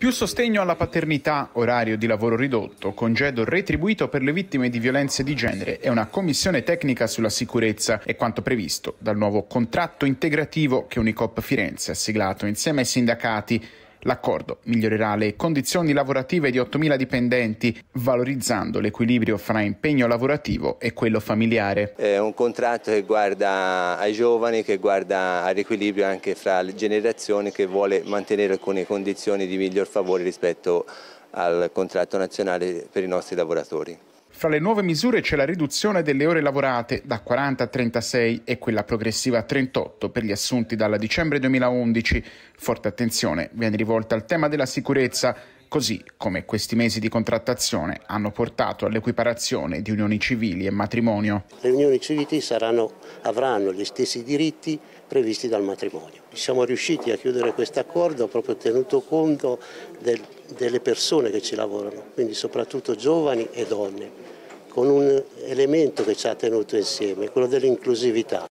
Più sostegno alla paternità, orario di lavoro ridotto, congedo retribuito per le vittime di violenze di genere e una commissione tecnica sulla sicurezza è quanto previsto dal nuovo contratto integrativo che Unicop Firenze ha siglato insieme ai sindacati L'accordo migliorerà le condizioni lavorative di 8.000 dipendenti, valorizzando l'equilibrio fra impegno lavorativo e quello familiare. È un contratto che guarda ai giovani, che guarda all'equilibrio anche fra le generazioni, che vuole mantenere alcune condizioni di miglior favore rispetto al contratto nazionale per i nostri lavoratori. Fra le nuove misure c'è la riduzione delle ore lavorate da 40 a 36 e quella progressiva a 38 per gli assunti dalla dicembre 2011. Forte attenzione viene rivolta al tema della sicurezza così come questi mesi di contrattazione hanno portato all'equiparazione di unioni civili e matrimonio. Le unioni civili saranno, avranno gli stessi diritti previsti dal matrimonio. Siamo riusciti a chiudere questo accordo proprio tenuto conto del, delle persone che ci lavorano, quindi soprattutto giovani e donne, con un elemento che ci ha tenuto insieme, quello dell'inclusività.